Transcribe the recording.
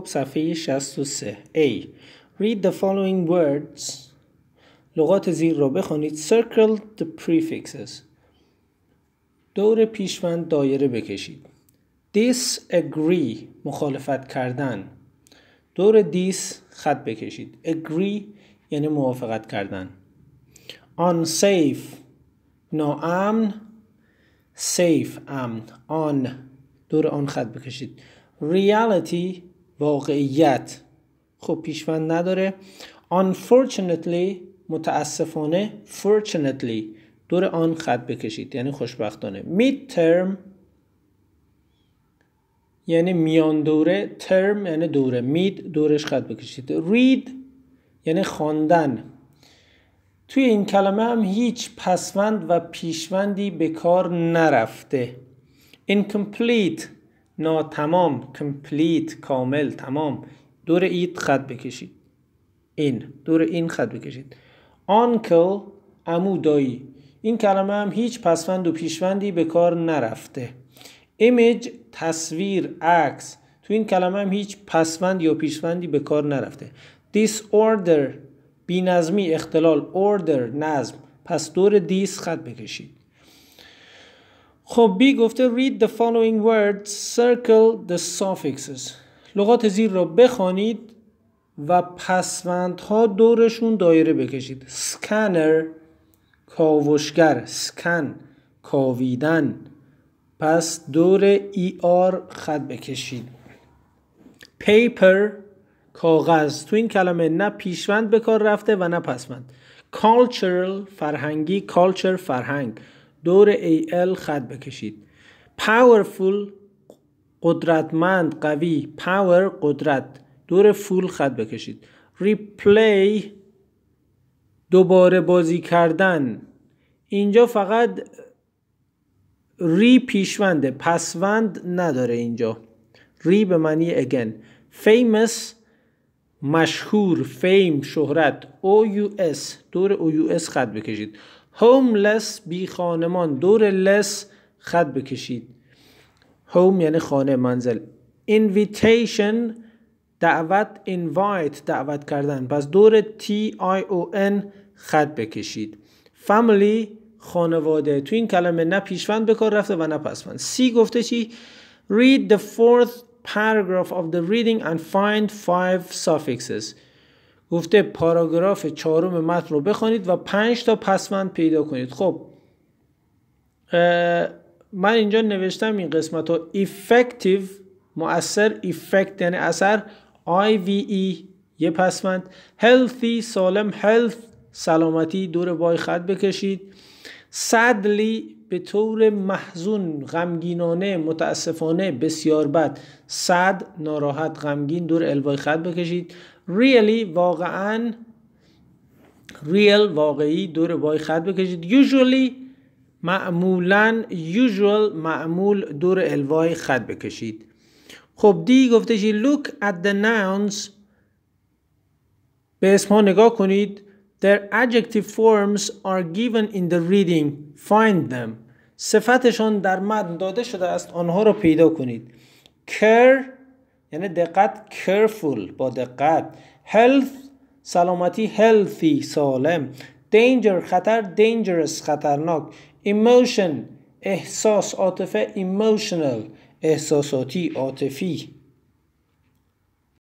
خب صفحه 63 A Read the following words لغات زیر رو بخونید Circle the prefixes دور پیشوند دایره بکشید Disagree مخالفت کردن دور دیس خط بکشید Agree یعنی موافقت کردن Unsafe ناامن Safe امن آن دور آن خط بکشید Reality واقعیت خب پیشوند نداره unfortunately متاسفانه fortunately دور آن خط بکشید یعنی خوشبختانه mid term یعنی میان دوره ترم یعنی دوره مید دورش خط بکشید read یعنی خواندن توی این کلمه هم هیچ پسوند و پیشوندی به کار نرفته incomplete تمام کمپلیت کامل تمام دور اید خط بکشید این دور این خط بکشید آنکل امو دایی این کلمه هم هیچ پسوند و پیشوندی به کار نرفته ایمیج تصویر عکس تو این کلمه هم هیچ پسوند یا پیشوندی به کار نرفته بی نظمی اختلال اوردر نظم پس دور دیس خط بکشید خب بی گفته read the following words circle the suffixes لغات زیر را بخوانید و ها دورشون دایره بکشید سکنر کاوشگر سکن کاویدن پس دور ای e آر خط بکشید پیپر کاغذ تو این کلمه نه پیشوند به کار رفته و نه پسوند کالچرل فرهنگی کالچر فرهنگ دور AL خط بکشید Powerful قدرتمند قوی Power قدرت دور فول خط بکشید Replay دوباره بازی کردن اینجا فقط ری پیشونده پسوند نداره اینجا ری به معنی اگن فیمس مشهور فیم شهرت او یو دور او یو اس خط بکشید homeless بی خانمان دور لس خط بکشید home یعنی خانه منزل invitation دعوت invite دعوت کردن پس دور T I O N خط بکشید family خانواده تو این کلمه نه پیشوند به کار رفته و نه پسوند سی گفته چی read the fourth paragraph of the reading and find five suffixes گفته پاراگراف چهارم متن رو بخوانید و پنج تا پسوند پیدا کنید خب من اینجا نوشتم این قسمت رو effective مؤثر effect یعنی اثر IVE یه پسوند healthy سالم health سلامتی دور بای خط بکشید صدلی به طور محزون غمگینانه متاسفانه بسیار بد صد ناراحت غمگین دور الوای خط بکشید ریلی، واقعا ریل، واقعی دور وای خط بکشید usually معمولا usual معمول دور الوای خط بکشید خب دی گفته چی look at the nouns به اسم ها نگاه کنید Their adjective forms are given in the reading. Find them. صفتشان در متن داده شده است آنها را پیدا کنید. Care یعنی دقت careful با دقت. Health سلامتی healthy سالم. Danger خطر dangerous خطرناک. Emotion احساس عاطفه emotional احساساتی عاطفی